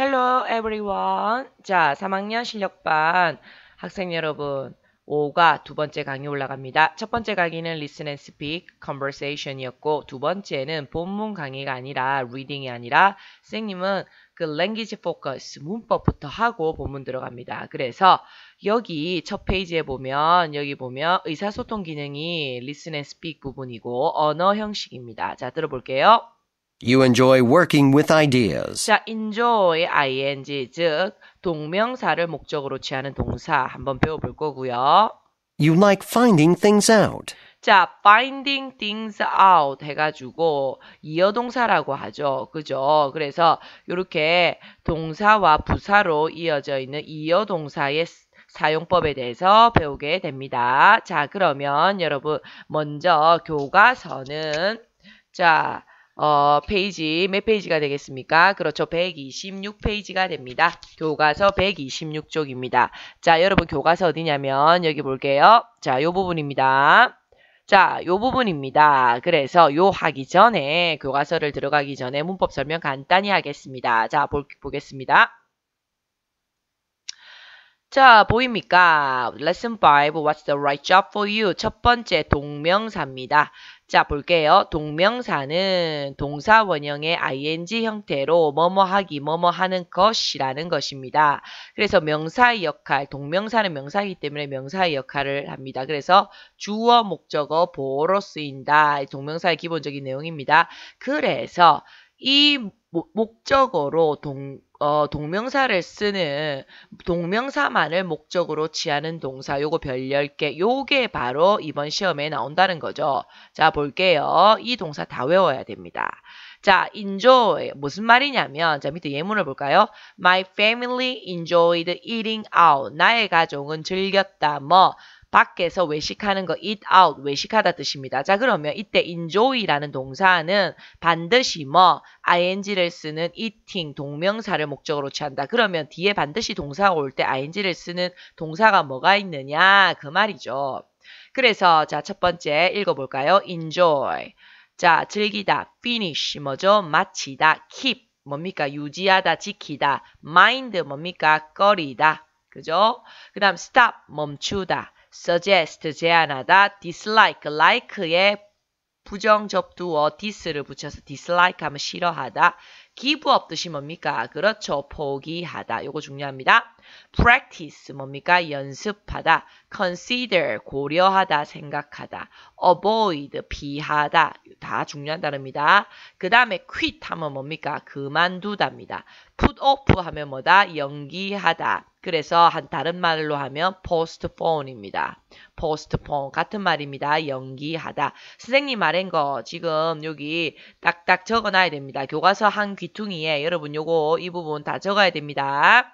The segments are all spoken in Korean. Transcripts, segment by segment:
Hello everyone. 자, 3학년 실력반 학생 여러분, 5가 두 번째 강의 올라갑니다. 첫 번째 강의는 Listen and Speak, Conversation이었고 두 번째는 본문 강의가 아니라 Reading이 아니라 선생님은 그 Language Focus, 문법부터 하고 본문 들어갑니다. 그래서 여기 첫 페이지에 보면 여기 보면 의사소통 기능이 Listen and Speak 부분이고 언어 형식입니다. 자, 들어볼게요. You enjoy working with ideas. 자, enjoy ing 즉 동명사를 목적으로 취하는 동사 한번 배워볼 거고요. You like finding things out. 자, finding things out 해가지고 이어동사라고 하죠. 그죠? 그래서 이렇게 동사와 부사로 이어져 있는 이어동사의 사용법에 대해서 배우게 됩니다. 자, 그러면 여러분 먼저 교과서는 자, 어, 페이지 몇 페이지가 되겠습니까? 그렇죠. 126페이지가 됩니다. 교과서 126쪽입니다. 자, 여러분 교과서 어디냐면 여기 볼게요. 자, 요 부분입니다. 자, 요 부분입니다. 그래서 요 하기 전에 교과서를 들어가기 전에 문법 설명 간단히 하겠습니다. 자, 보, 보겠습니다. 자, 보입니까? Lesson 5, What's the right job for you? 첫 번째 동명사입니다. 자, 볼게요. 동명사는 동사 원형의 ing 형태로 뭐뭐 하기, 뭐뭐 하는 것이라는 것입니다. 그래서 명사의 역할, 동명사는 명사이기 때문에 명사의 역할을 합니다. 그래서 주어, 목적어, 보어로 쓰인다. 동명사의 기본적인 내용입니다. 그래서 이 목적어로 동, 어, 동명사를 쓰는 동명사만을 목적으로 취하는 동사 요거 별 10개 요게 바로 이번 시험에 나온다는 거죠. 자 볼게요. 이 동사 다 외워야 됩니다. 자 enjoy 무슨 말이냐면 자 밑에 예문을 볼까요? My family enjoyed eating out 나의 가족은 즐겼다 뭐 밖에서 외식하는 거 eat out 외식하다 뜻입니다. 자 그러면 이때 enjoy라는 동사는 반드시 뭐 ing를 쓰는 eating 동명사를 목적으로 취한다. 그러면 뒤에 반드시 동사가 올 때 ing를 쓰는 동사가 뭐가 있느냐 그 말이죠. 그래서 자첫 번째 읽어볼까요? enjoy 자 즐기다 finish 뭐죠? 마치다 keep 뭡니까? 유지하다, 지키다. mind 뭡니까? 꺼리다. 그죠? 그 다음 stop, 멈추다. suggest 제안하다 dislike like에 부정 접두어 dis를 붙여서 dislike 하면 싫어하다 give up 뜻이 뭡니까? 그렇죠. 포기하다. 요거 중요합니다. practice 뭡니까? 연습하다. consider 고려하다 생각하다 avoid 피하다 다 중요한 단어입니다. 그 다음에 quit 하면 뭡니까? 그만두다입니다. put off 하면 뭐다? 연기하다. 그래서 한 다른 말로 하면 postpone입니다. postpone 같은 말입니다. 연기하다. 선생님 말한 거 지금 여기 딱딱 적어놔야 됩니다. 교과서 한 귀퉁이에 여러분 요거 이 부분 다 적어야 됩니다.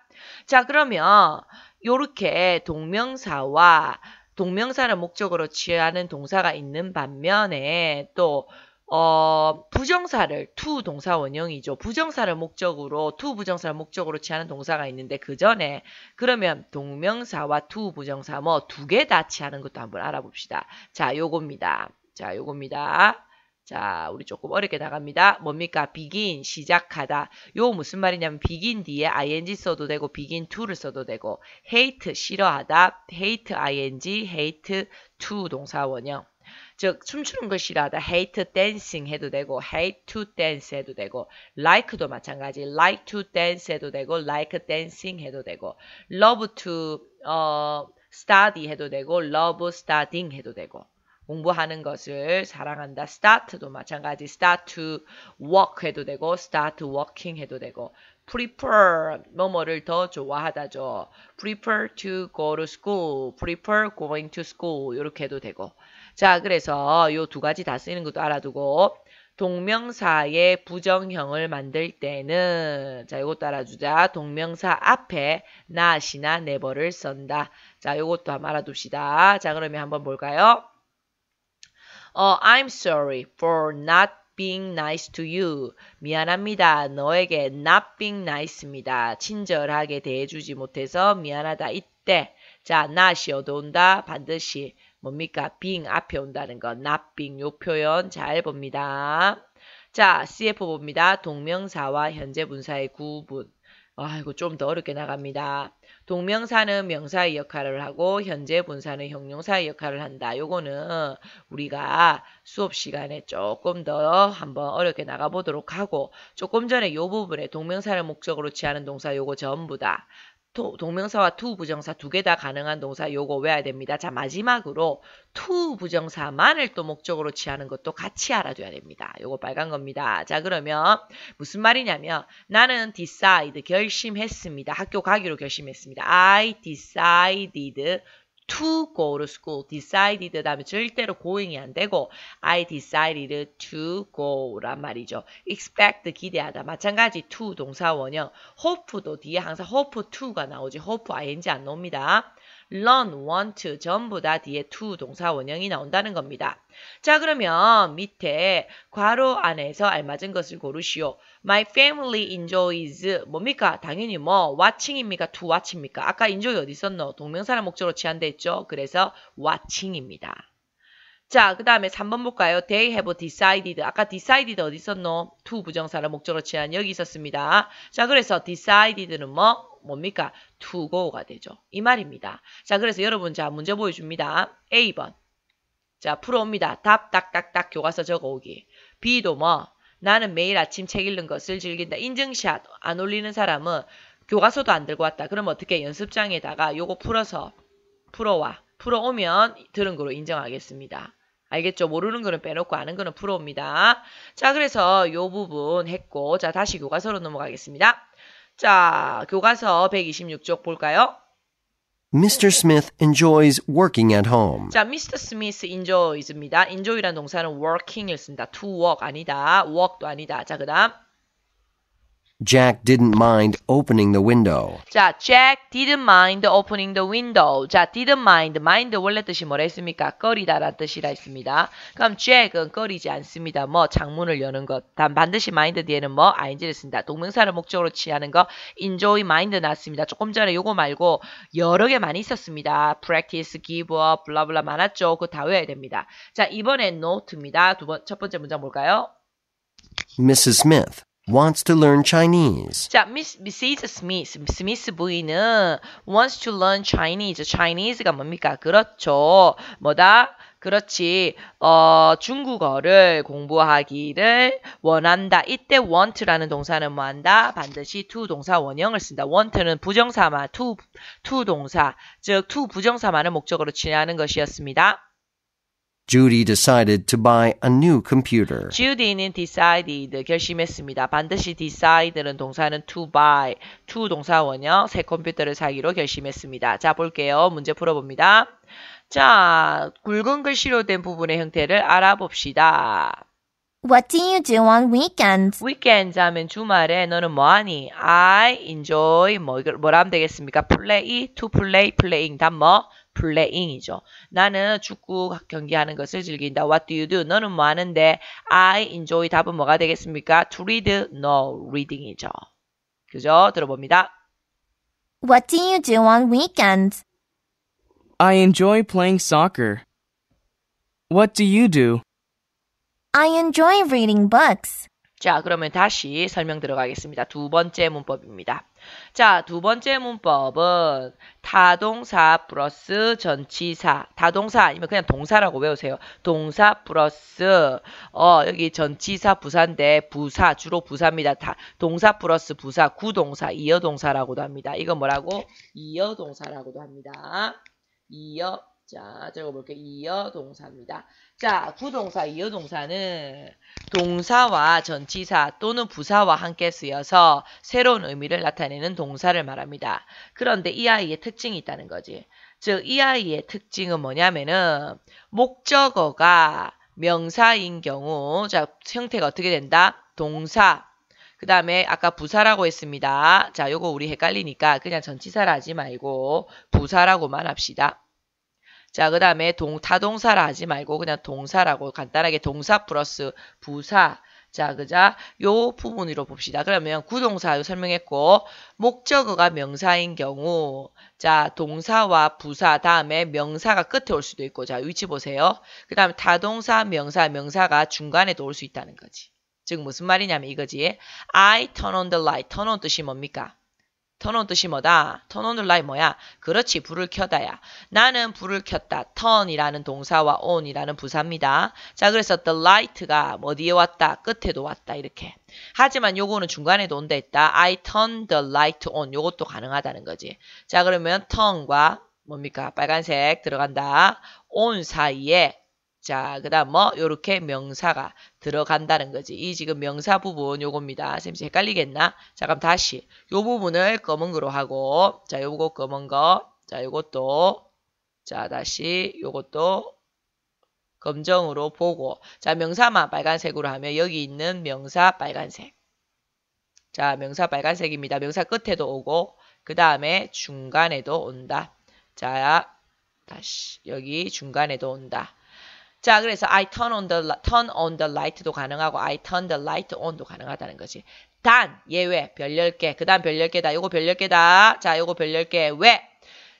자, 그러면 요렇게 동명사와 동명사를 목적으로 취하는 동사가 있는 반면에 또 어, 부정사를 to 동사 원형이죠. 부정사를 목적으로 to 부정사를 목적으로 취하는 동사가 있는데 그 전에 그러면 동명사와 to 부정사 뭐 두 개 다 취하는 것도 한번 알아봅시다. 자, 요겁니다. 자, 요겁니다. 자, 우리 조금 어렵게 나갑니다. 뭡니까? begin, 시작하다. 요 무슨 말이냐면 begin 뒤에 ing 써도 되고 begin to를 써도 되고 hate, 싫어하다, hate ing, hate to 동사원형. 즉 춤추는 걸 싫어하다 hate dancing 해도 되고 hate to dance 해도 되고 like도 마찬가지 like to dance 해도 되고 like dancing 해도 되고 love to 어, study 해도 되고 love studying 해도 되고 공부하는 것을 사랑한다. start도 마찬가지 start to walk 해도 되고 start walking 해도 되고 prefer 뭐뭐를 더 좋아하다죠. prefer to go to school, prefer going to school 이렇게 해도 되고 자 그래서 이 두 가지 다 쓰이는 것도 알아두고 동명사의 부정형을 만들 때는 자이것따라주자 동명사 앞에 not이나 never를 썬다자이것도 한번 알아둡시다 자 그러면 한번 볼까요 어, I'm sorry for not being nice to you. 미안합니다. 너에게 not being nice입니다. 친절하게 대해주지 못해서 미안하다. 이때 자 not이 어도온다 반드시 뭡니까? being 앞에 온다는 거. not being 요 표현 잘 봅니다. 자 CF 봅니다. 동명사와 현재 분사의 구분. 아이고 좀 더 어렵게 나갑니다. 동명사는 명사의 역할을 하고 현재 분사는 형용사의 역할을 한다. 요거는 우리가 수업 시간에 조금 더 한번 어렵게 나가보도록 하고 조금 전에 요 부분에 동명사를 목적으로 취하는 동사 요거 전부 다 도, 동명사와 to 부정사 두 개 다 가능한 동사 요거 외워야 됩니다. 자 마지막으로 to 부정사만을 또 목적으로 취하는 것도 같이 알아둬야 됩니다. 요거 빨간 겁니다. 자 그러면 무슨 말이냐면 나는 decide 결심했습니다. 학교 가기로 결심했습니다. I decided to go to school. decided 하면 절대로 going이 안 되고 I decided to go란 말이죠. expect 기대하다. 마찬가지 to 동사 원형 hope도 뒤에 항상 hope to가 나오지 hope ing 안 나옵니다. l e a n want 전부 다 뒤에 to 동사 원형이 나온다는 겁니다. 자 그러면 밑에 괄호 안에서 알맞은 것을 고르시오. My family enjoys 뭡니까? 당연히 뭐 watching입니까? to watch입니까? 아까 enjoy 어디 있었노? 동명사를 목적으로 취한데 죠 그래서 watching입니다. 자, 그 다음에 3번 볼까요? They have decided. 아까 decided 어디 있었노? to 부정사를 목적으로 취한 여기 있었습니다. 자, 그래서 decided는 뭐? 뭡니까? to go가 되죠. 이 말입니다. 자, 그래서 여러분 자, 문제 보여줍니다. A번. 자, 풀어옵니다. 답, 딱, 딱, 딱 교과서 적어오기. B도 뭐? 나는 매일 아침 책 읽는 것을 즐긴다. 인증샷 안 올리는 사람은 교과서도 안 들고 왔다. 그럼 어떻게 연습장에다가 요거 풀어서 풀어와. 풀어오면 들은 거로 인정하겠습니다. 알겠죠? 모르는 거는 빼놓고 아는 거는 풀어옵니다. 자, 그래서 요 부분 했고 자, 다시 교과서로 넘어가겠습니다. 자, 교과서 126쪽 볼까요? Mr. Smith enjoys working at home. 자, Mr. Smith enjoys입니다. enjoy란 동사는 working을 씁니다. to work 아니다. work도 아니다. 자, 그다음 Jack didn't mind opening the window. 자, Jack didn't mind opening the window. 자, didn't mind. mind 원래 뜻이 뭐라 했습니까? 꺼리다라는 뜻이라 했습니다. 그럼 Jack은 꺼리지 않습니다. 뭐 창문을 여는 것. 단 반드시 mind 뒤에는 뭐 ing를 쓴다. 동명사를 목적으로 취하는 거 enjoy mind 나왔습니다. 조금 전에 요거 말고 여러 개 많이 있었습니다. practice, give up, 블라블라 많았죠. 그거 다 외워야 됩니다. 자, 이번엔 note입니다. 두 번, 첫 번째 문장 뭘까요? Mrs. Smith wants to learn Chinese. 자, Miss, Mrs. Smith, Smith 부인은 wants to learn Chinese. Chinese가 뭡니까? 그렇죠. 뭐다? 그렇지. 어, 중국어를 공부하기를 원한다. 이때 want라는 동사는 뭐 한다? 반드시 to 동사 원형을 쓴다. want는 부정사마, to, to 동사. 즉, to 부정사만을 목적으로 취하는 것이었습니다. Judy decided to buy a new computer. Judy는 decided 결심했습니다. 반드시 decide는 동사는 to buy, to 동사원형 새 컴퓨터를 사기로 결심했습니다. 자 볼게요. 문제 풀어봅니다. 자 굵은 글씨로 된 부분의 형태를 알아봅시다. What do you do on weekends? Weekends 하면 주말에 너는 뭐하니? I enjoy 뭐 뭐라 하면 되겠습니까? Play, to play, playing 다 뭐? playing이죠. 나는 축구 경기하는 것을 즐긴다. What do you do? 너는 뭐 하는데? I enjoy 답은 뭐가 되겠습니까? To read? No, reading이죠. 그죠? 들어봅니다. What do you do on weekends? I enjoy playing soccer. What do you do? I enjoy reading books. 자, 그러면 다시 설명 들어가겠습니다. 두 번째 문법입니다. 자, 두 번째 문법은 타동사 플러스 전치사. 타동사 아니면 그냥 동사라고 외우세요. 동사 플러스 어 여기 전치사 부사인데 부사 주로 부사입니다. 다, 동사 플러스 부사 구동사 이어동사라고도 합니다. 이건 뭐라고? 이어동사라고도 합니다. 이어 자, 제가 볼게요 이어 동사입니다. 자, 구동사, 이어 동사는 동사와 전치사 또는 부사와 함께 쓰여서 새로운 의미를 나타내는 동사를 말합니다. 그런데 이 아이의 특징이 있다는 거지. 즉, 이 아이의 특징은 뭐냐면은 목적어가 명사인 경우, 자, 형태가 어떻게 된다? 동사. 그 다음에 아까 부사라고 했습니다. 자, 요거 우리 헷갈리니까 그냥 전치사라 하지 말고 부사라고만 합시다. 자, 그 다음에 동, 타동사라 하지 말고 그냥 동사라고 간단하게 동사 플러스 부사. 자, 그자 요 부분으로 봅시다. 그러면 구동사 설명했고 목적어가 명사인 경우 자, 동사와 부사 다음에 명사가 끝에 올 수도 있고 자, 위치 보세요. 그 다음에 타동사, 명사, 명사가 중간에도 올수 있다는 거지. 즉 무슨 말이냐면 이거지. I turn on the light. turn on 뜻이 뭡니까? 턴온 뜻이 뭐다? 턴온을 라이 뭐야? 그렇지 불을 켜다야. 나는 불을 켰다. 턴이라는 동사와 온이라는 부사입니다. 자 그래서 the light가 어디에 왔다? 끝에도 왔다 이렇게. 하지만 요거는 중간에도 온다 했다. I turn the light on. 요것도 가능하다는 거지. 자 그러면 턴과 뭡니까? 빨간색 들어간다. 온 사이에 자, 그 다음 뭐, 요렇게 명사가 들어간다는 거지. 이 지금 명사 부분 요겁니다. 선생님 헷갈리겠나? 자 그럼 다시 요 부분을 검은 거로 하고 자 요거 검은 거자 요것도 자 다시 요것도 검정으로 보고 자 명사만 빨간색으로 하면 여기 있는 명사 빨간색 자 명사 빨간색입니다. 명사 끝에도 오고 그 다음에 중간에도 온다. 자 다시 여기 중간에도 온다. 자, 그래서 I turn on the turn on the light도 가능하고 I turn the light on도 가능하다는 거지. 단 예외 별 10개. 그다음 별 10개다. 요거 별 10개다. 자, 요거 별 10개. 왜?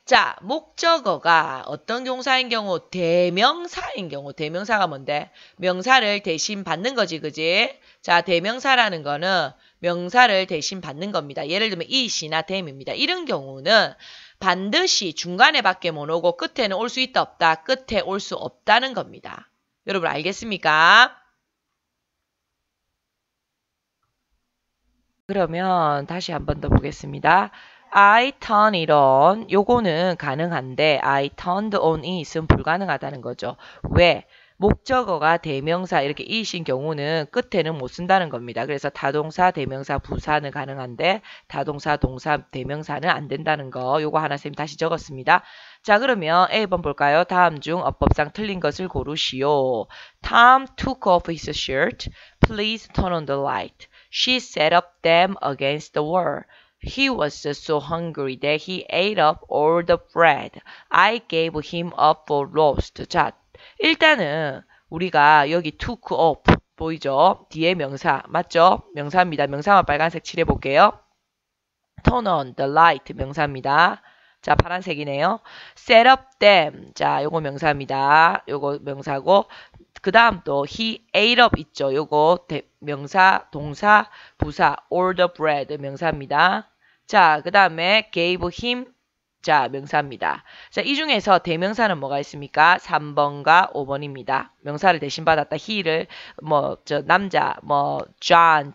자, 목적어가 어떤 경사인 경우 대명사인 경우 대명사가 뭔데? 명사를 대신 받는 거지, 그지? 자, 대명사라는 거는 명사를 대신 받는 겁니다. 예를 들면 이시나 댐입니다. 이런 경우는 반드시 중간에 밖에 못 오고 끝에는 올 수 있다 없다 끝에 올 수 없다는 겁니다. 여러분 알겠습니까? 그러면 다시 한 번 더 보겠습니다. I turn it on 요거는 가능한데 I turned on이 있으면 불가능하다는 거죠. 왜? 목적어가 대명사 이렇게 이신 경우는 끝에는 못 쓴다는 겁니다. 그래서 다동사, 대명사, 부사는 가능한데 다동사, 동사, 대명사는 안 된다는 거 요거 하나 쌤 다시 적었습니다. 자 그러면 A번 볼까요? 다음 중 어법상 틀린 것을 고르시오. Tom took off his shirt. Please turn on the light. She set up them against the wall. He was so hungry that he ate up all the bread. I gave him up for roast. 자, 일단은 우리가 여기 took 그, off 보이죠? 뒤에 명사 맞죠? 명사입니다. 명사만 빨간색 칠해볼게요. turn on the light 명사입니다. 자 파란색이네요. set up them 자 요거 명사입니다. 요거 명사고 그 다음 또 he ate up 있죠. 요거 대, 명사, 동사, 부사 all t h bread 명사입니다. 자그 다음에 gave him 자 명사입니다. 자, 이 중에서 대명사는 뭐가 있습니까? 3번과 5번입니다. 명사를 대신 받았다. he를 뭐 저 남자, 뭐 John,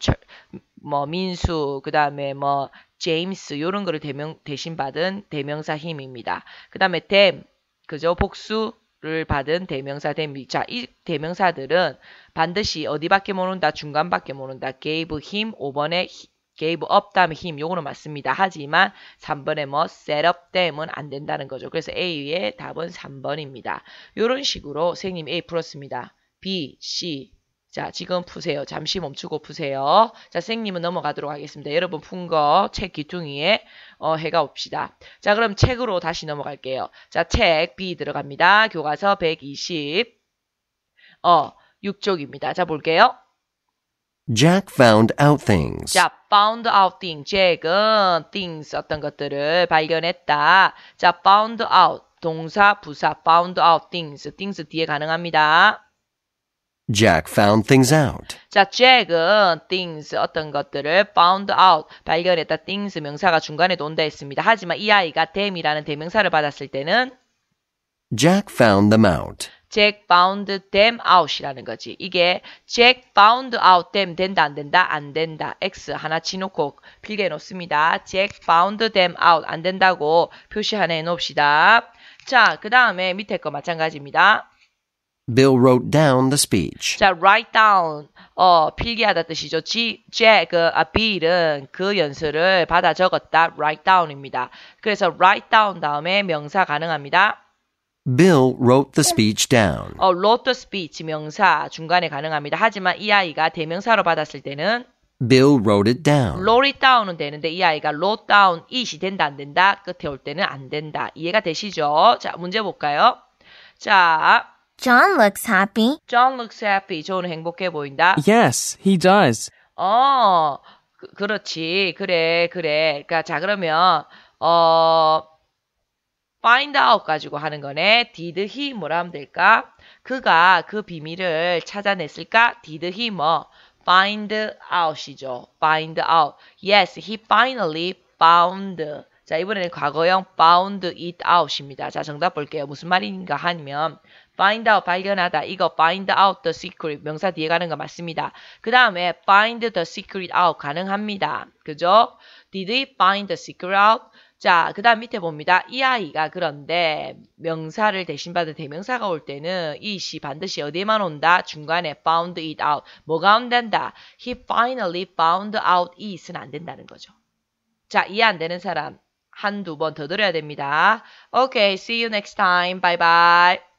뭐 민수, 그다음에 뭐 제임스 요런 거를 대명 대신 받은 대명사 힘입니다. 그다음에 댐 그죠? 복수 를 받은 대명사 됩니다. 자, 이 대명사들은 반드시 어디밖에 모른다, 중간밖에 모른다. gave him 5번에 gave up 다음에 him 요거는 맞습니다. 하지만 3번에 뭐 set up them은 안 된다는 거죠. 그래서 A의 답은 3번입니다. 요런 식으로 선생님 A 풀었습니다. B, C, 자, 지금 푸세요. 잠시 멈추고 푸세요. 자, 선생님은 넘어가도록 하겠습니다. 여러분 푼 거 책 귀퉁이에 어, 해가 옵시다. 자, 그럼 책으로 다시 넘어갈게요. 자, 책 B 들어갑니다. 교과서 120. 어, 6쪽입니다. 자, 볼게요. Jack found out things. 자, found out thing. s Jack은 things 어떤 것들을 발견했다. 자, found out 동사 부사 found out things. things 뒤에 가능합니다. Jack found things out. 자, Jack은 things 어떤 것들을 found out 발견했다. things 명사가 중간에 논다 했습니다. 하지만 이 아이가 them이라는 대명사를 받았을 때는 Jack found them out. Jack found them out이라는 거지. 이게 Jack found out them 된다 안 된다 안 된다. X 하나 치놓고 필기해 놓습니다. Jack found them out 안 된다고 표시 하나 해 놓읍시다. 자, 그 다음에 밑에 거 마찬가지입니다. Bill wrote down the speech. 자, write down 어 필기하다 뜻이죠. G, Jack, 아, Bill은 그 연수를 받아 적었다. write down입니다. 그래서 write down 다음에 명사 가능합니다. Bill wrote the speech down. 어, wrote the speech 명사 중간에 가능합니다. 하지만 이 아이가 대명사로 받았을 때는 Bill wrote it down. wrote it down은 되는데 이 아이가 wrote down it이 된다 안 된다 끝에 올 때는 안 된다. 이해가 되시죠? 자 문제 볼까요? 자. John looks happy. John looks happy. 존은 행복해 보인다. Yes, he does. 어, 그, 그렇지. 그래, 그래. 그러니까 자 그러면 어. find out 가지고 하는 거네. did he 뭐라 하면 될까? 그가 그 비밀을 찾아냈을까? did he 뭐? find out이죠. find out. Yes, he finally found. 자, 이번에는 과거형 found it out입니다. 자, 정답 볼게요. 무슨 말인가 하면 find out 발견하다. 이거 find out the secret 명사 뒤에 가는 거 맞습니다. 그 다음에 find the secret out 가능합니다. 그죠? Did he find the secret out? 자, 그 다음 밑에 봅니다. 이 아이가 그런데 명사를 대신받은 대명사가 올 때는 이 시 반드시 어디에만 온다? 중간에 found it out. 뭐가 안 된다? He finally found out it은 안 된다는 거죠. 자, 이해 안 되는 사람 한두 번 더 들어야 됩니다. Okay, see you next time. Bye bye.